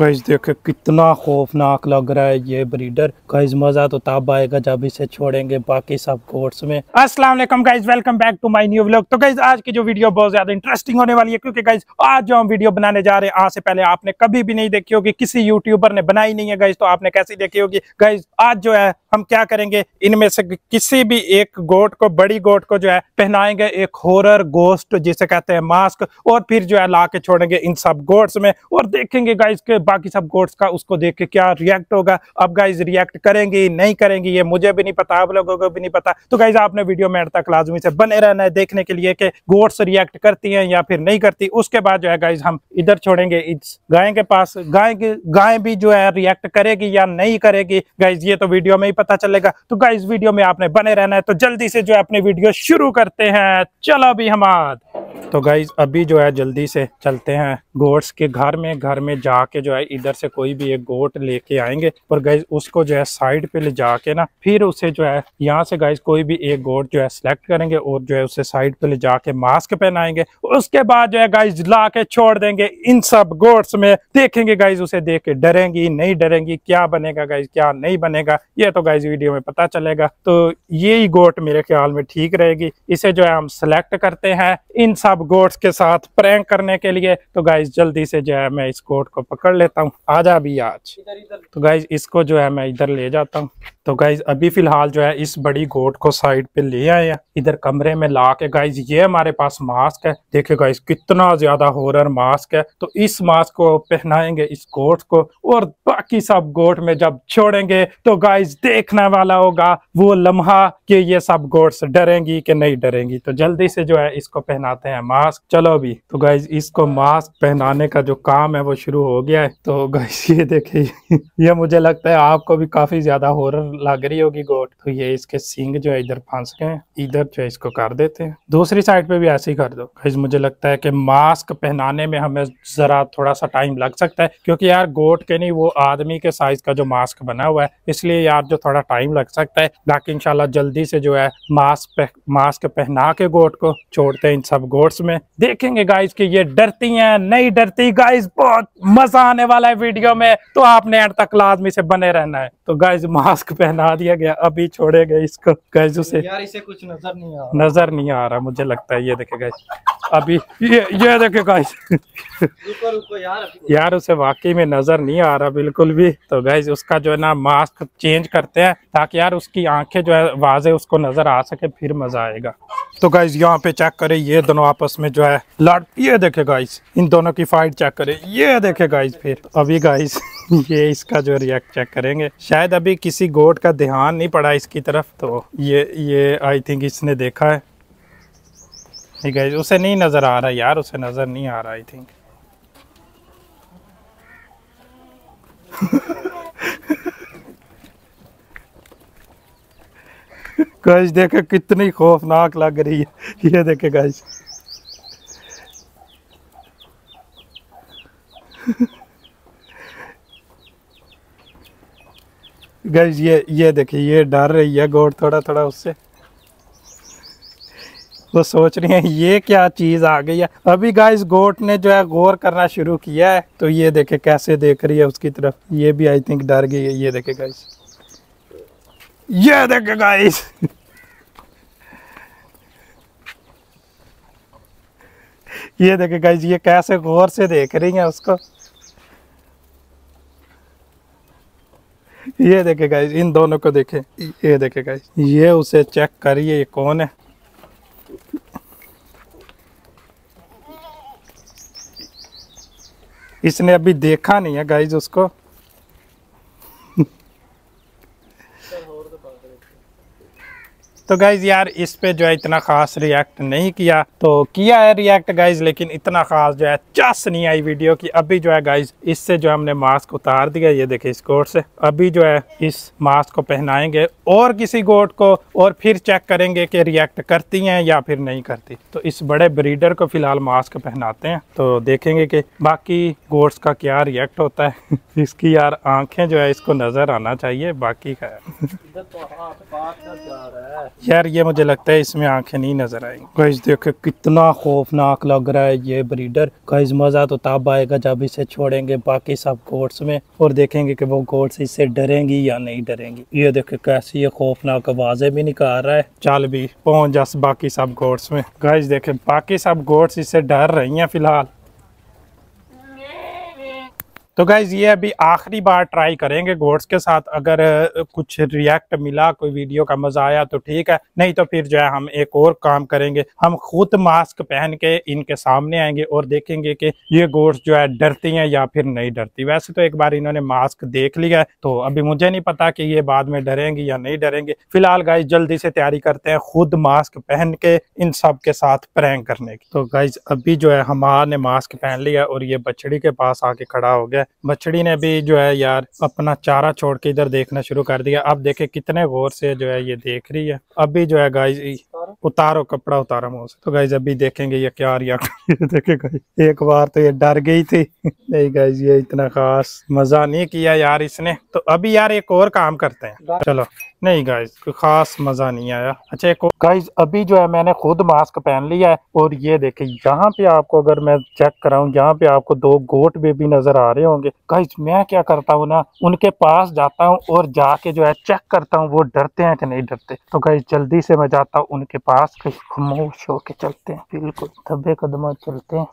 Guys देखे कितना खौफनाक लग रहा है ये ब्रीडर गाइज मजा तो तब आएगा जब इसे छोड़ेंगे बाकी सब कोर्स में अस्सलाम वालेकुम guys welcome back to my new vlog तो गाइज आज की जो वीडियो बहुत ज्यादा इंटरेस्टिंग होने वाली है क्योंकि गाइज आज जो हम वीडियो बनाने जा रहे हैं आज से पहले आपने कभी भी नहीं देखी होगी किसी यूट्यूबर ने बनाई नहीं है गाइज तो आपने कैसी देखी होगी गाइज आज जो है हम क्या करेंगे इनमें से किसी भी एक गोट को बड़ी गोट को जो है पहनाएंगे एक होरर गोस्ट जिसे कहते हैं मास्क और फिर जो है ला छोड़ेंगे इन सब गोट्स में और देखेंगे गाइज के बाकी सब गोड्स का उसको देख के क्या रिएक्ट होगा अब गाइज रिएक्ट करेंगे नहीं करेंगे ये मुझे भी नहीं पता आप लोगों को भी नहीं पता तो गाइज आपने वीडियो में तक लाजमी से बने रहना है देखने के लिए कि गोड्स रिएक्ट करती है या फिर नहीं करती उसके बाद जो है गाइज हम इधर छोड़ेंगे इस गाय के पास गाय के गाय भी जो है रिएक्ट करेगी या नहीं करेगी गाइज ये तो वीडियो में ही पता चलेगा तो गाइज वीडियो में आपने बने रहना है तो जल्दी से जो है अपनी वीडियो शुरू करते हैं चलो भी हमाद तो गाइज अभी जो है जल्दी से चलते हैं गोट्स के घर में घर में जाके जो है इधर से कोई भी एक गोट लेके आएंगे और गाइज उसको जो है साइड पे ले जाके ना फिर उसे जो है यहाँ से गाइज कोई भी एक गोट जो है सिलेक्ट करेंगे और जो है उसे साइड पे ले जाके मास्क पहनाएंगे उसके बाद जो है गाइज ला के छोड़ देंगे इन सब गोट्स में देखेंगे गाइज उसे देख के डरेंगी नहीं डरेंगी क्या बनेगा गाइज क्या नहीं बनेगा ये तो गाइज वीडियो में पता चलेगा तो ये गोट मेरे ख्याल में ठीक रहेगी इसे जो है हम सिलेक्ट करते हैं इन सब गोट्स के साथ प्रैंक करने के लिए तो गाइज जल्दी से जो है मैं इस गोट को पकड़ लेता हूँ जा अभी आज इदर इदर। तो गाइज इसको जो है मैं इधर ले जाता हूँ तो गाइज अभी फिलहाल जो है इस बड़ी गोट को साइड पे ले आए हैं इधर कमरे में ला के गाइज ये हमारे पास मास्क है देखे गाइज कितना ज्यादा हॉरर मास्क है तो इस मास्क को पहनाएंगे इस गोट को और बाकी सब गोट में जब छोड़ेंगे तो गाइज देखने वाला होगा वो लम्हा कि ये सब गोट्स डरेंगी कि नहीं डरेंगी तो जल्दी से जो है इसको पहनाते हैं मास्क चलो अभी तो गाइज इसको मास्क पहनाने का जो काम है वो शुरू हो गया है तो गाइज ये देखिए ये मुझे लगता है आपको भी काफी ज्यादा हॉरर लग रही होगी गोट तो ये इसके सिंग जो है इधर फंस गए इधर जो है इसको कर देते हैं दूसरी साइड पे भी ऐसे ही कर दो गाइज मुझे लगता है कि मास्क पहनाने में हमें जरा थोड़ा सा टाइम लग सकता है क्योंकि यार गोट के नहीं वो आदमी के साइज का जो मास्क बना हुआ है इसलिए यार जो थोड़ा टाइम लग सकता है बाकी इनशाला जल्दी से जो है मास्क मास्क पहना के गोट को छोड़ते हैं इन सब गोट स्पोर्ट्स में देखेंगे गाइस कि ये डरती हैं नहीं डरती गाइस बहुत मजा आने वाला है वीडियो में तो आपने एंड तक लाजमी से बने रहना है तो गाइस मास्क पहना दिया गया अभी छोड़ेगा इसको गाइस उसे यार इसे कुछ नजर नहीं आ नजर नहीं आ रहा मुझे लगता है ये देखे गाइस अभी ये ये देखे गाइस यार, यार उसे वाकई में नजर नहीं आ रहा बिल्कुल भी तो गाइज उसका जो है ना मास्क चेंज करते हैं ताकि यार उसकी आंखें जो है वाजे उसको नजर आ सके फिर मजा आएगा तो गाइज यहाँ पे चेक करे ये दोनों आप आपस में जो है लड़ ये देखे गाइस इन दोनों की फाइट चेक करें ये देखे गाइस फिर अभी गाइस ये इसका जो रिएक्ट चेक करेंगे शायद अभी किसी गोट का ध्यान नहीं पड़ा इसकी तरफ तो ये ये आई थिंक इसने देखा है ठीक है उसे नहीं नज़र आ रहा यार उसे नज़र नहीं आ रहा आई थिंक गाइस देखे कितनी खौफनाक लग रही है ये देखे गाइस गैस ये ये देखिए ये डर रही है गोड़ थोड़ा थोड़ा उससे वो सोच रही है ये क्या चीज़ आ गई है अभी गाइस गोट ने जो है गौर करना शुरू किया है तो ये देखे कैसे देख रही है उसकी तरफ ये भी आई थिंक डर गई है ये देखे गाइस ये देखे गाइस ये देखे गाइस ये कैसे गौर से देख रही है उसको ये देखे गाइस इन दोनों को देखे ये देखे गाइस ये उसे चेक करिए ये कौन है इसने अभी देखा नहीं है गाइज उसको तो गाइज़ यार इस पे जो है इतना ख़ास रिएक्ट नहीं किया तो किया है रिएक्ट गाइज़ लेकिन इतना ख़ास जो है चस नहीं आई वीडियो की अभी जो है गाइज़ इससे जो हमने मास्क उतार दिया ये देखे इस गोट से अभी जो है इस मास्क को पहनाएंगे और किसी गोट को और फिर चेक करेंगे कि रिएक्ट करती हैं या फिर नहीं करती तो इस बड़े ब्रीडर को फिलहाल मास्क पहनाते हैं तो देखेंगे कि बाकी गोट्स का क्या रिएक्ट होता है इसकी यार आंखें जो है इसको नज़र आना चाहिए बाकी तो का यार ये मुझे लगता है इसमें आंखें नहीं नजर आएंगी गाइज देखो कितना खौफनाक लग रहा है ये ब्रीडर गाइज मजा तो तब आएगा जब इसे छोड़ेंगे बाकी सब गोट्स में और देखेंगे कि वो गोट्स इससे डरेंगी या नहीं डरेंगी ये देखो कैसी ये खौफनाक आवाजें भी निकाल रहा है चल भी पहुंच जा बाकी सब गोट्स में गाइज देखे बाकी सब गोट्स इससे डर रही है फिलहाल तो गाइज ये अभी आखिरी बार ट्राई करेंगे गोड्स के साथ अगर कुछ रिएक्ट मिला कोई वीडियो का मजा आया तो ठीक है नहीं तो फिर जो है हम एक और काम करेंगे हम खुद मास्क पहन के इनके सामने आएंगे और देखेंगे कि ये गोड्स जो है डरती हैं या फिर नहीं डरती वैसे तो एक बार इन्होंने मास्क देख लिया है तो अभी मुझे नहीं पता कि ये बाद में डरेंगी या नहीं डरेंगे फिलहाल गाइज जल्दी से तैयारी करते हैं खुद मास्क पहन के इन सब के साथ प्रैंग करने की तो गाइज अभी जो है हमारे ने मास्क पहन लिया और ये बछड़ी के पास आके खड़ा हो गया है बछड़ी ने भी जो है यार अपना चारा छोड़ के इधर देखना शुरू कर दिया अब देखे कितने गौर से जो है ये देख रही है अभी जो है गाय उतारो उतारो कपड़ा उतारा मुँह से तो गाइज अभी देखेंगे ये क्या रिएक्ट देखे एक बार तो ये डर गई थी नहीं गाइज ये इतना खास मजा नहीं किया यार इसने तो अभी यार एक और काम करते हैं चलो नहीं गाइज कोई खास मजा नहीं आया अच्छा एक गाइज अभी जो है मैंने खुद मास्क पहन लिया है और ये देखे यहाँ पे आपको अगर मैं चेक कराऊ यहाँ पे आपको दो गोट बेबी नजर आ रहे होंगे गाइज मैं क्या करता हूँ ना उनके पास जाता हूँ और जाके जो है चेक करता हूँ वो डरते हैं कि नहीं डरते तो गाइज जल्दी से मैं जाता हूँ उनके के पास खामोश होके चलते हैं बिल्कुल धब्बे कदम चलते हैं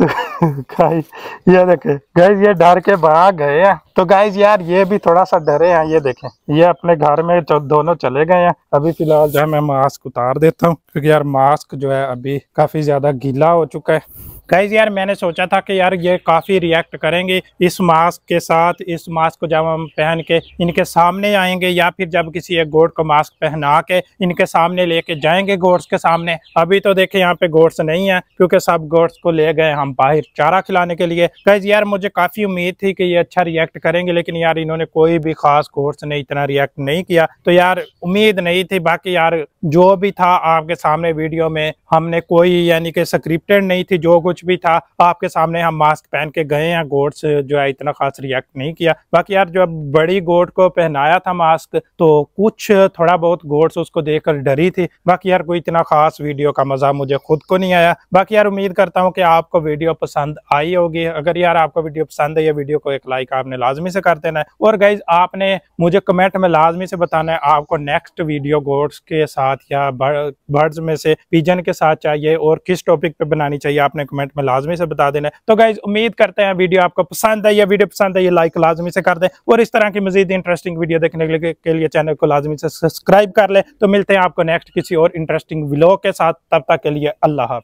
तो गाइस ये देखे गाइस ये डर के भाग गए हैं तो गाइस यार ये भी थोड़ा सा डरे हैं ये देखें ये अपने घर में दोनों चले गए हैं अभी फिलहाल जो है मैं मास्क उतार देता हूँ क्योंकि यार मास्क जो है अभी काफी ज्यादा गीला हो चुका है गाइज यार मैंने सोचा था कि यार ये काफ़ी रिएक्ट करेंगे इस मास्क के साथ इस मास्क को जब हम पहन के इनके सामने आएंगे या फिर जब किसी एक गोड को मास्क पहना के इनके सामने लेके जाएंगे गोड्स के सामने अभी तो देखे यहाँ पे गोड्स नहीं है क्योंकि सब गोड्स को ले गए हम बाहर चारा खिलाने के लिए गाइज यार मुझे काफ़ी उम्मीद थी कि ये अच्छा रिएक्ट करेंगे लेकिन यार इन्होंने कोई भी खास गोड्स ने इतना रिएक्ट नहीं किया तो यार उम्मीद नहीं थी बाकी यार जो भी था आपके सामने वीडियो में हमने कोई यानी कि स्क्रिप्टेड नहीं थी जो कुछ कुछ भी था आपके सामने हम मास्क पहन के गए हैं गोट से जो है इतना खास रिएक्ट नहीं किया बाकी यार जब बड़ी गोट को पहनाया था मास्क तो कुछ थोड़ा बहुत गोड्स उसको देखकर डरी थी बाकी यार कोई इतना खास वीडियो का मजा मुझे खुद को नहीं आया बाकी यार उम्मीद करता हूँ कि आपको वीडियो पसंद आई होगी अगर यार आपको वीडियो पसंद है या वीडियो को एक लाइक आपने लाजमी से कर देना है और गाइज आपने मुझे कमेंट में लाजमी से बताना है आपको नेक्स्ट वीडियो गोड्स के साथ या बर्ड्स में से पिजन के साथ चाहिए और किस टॉपिक पे बनानी चाहिए आपने कमेंट कमेंट में लाजमी से बता देना तो गाइज उम्मीद करते हैं वीडियो आपको पसंद है या वीडियो पसंद है ये लाइक लाजमी से कर दें और इस तरह की मजीद इंटरेस्टिंग वीडियो देखने के लिए, चैनल को लाजमी से सब्सक्राइब कर ले तो मिलते हैं आपको नेक्स्ट किसी और इंटरेस्टिंग व्लॉग के साथ तब तक के लिए अल्लाह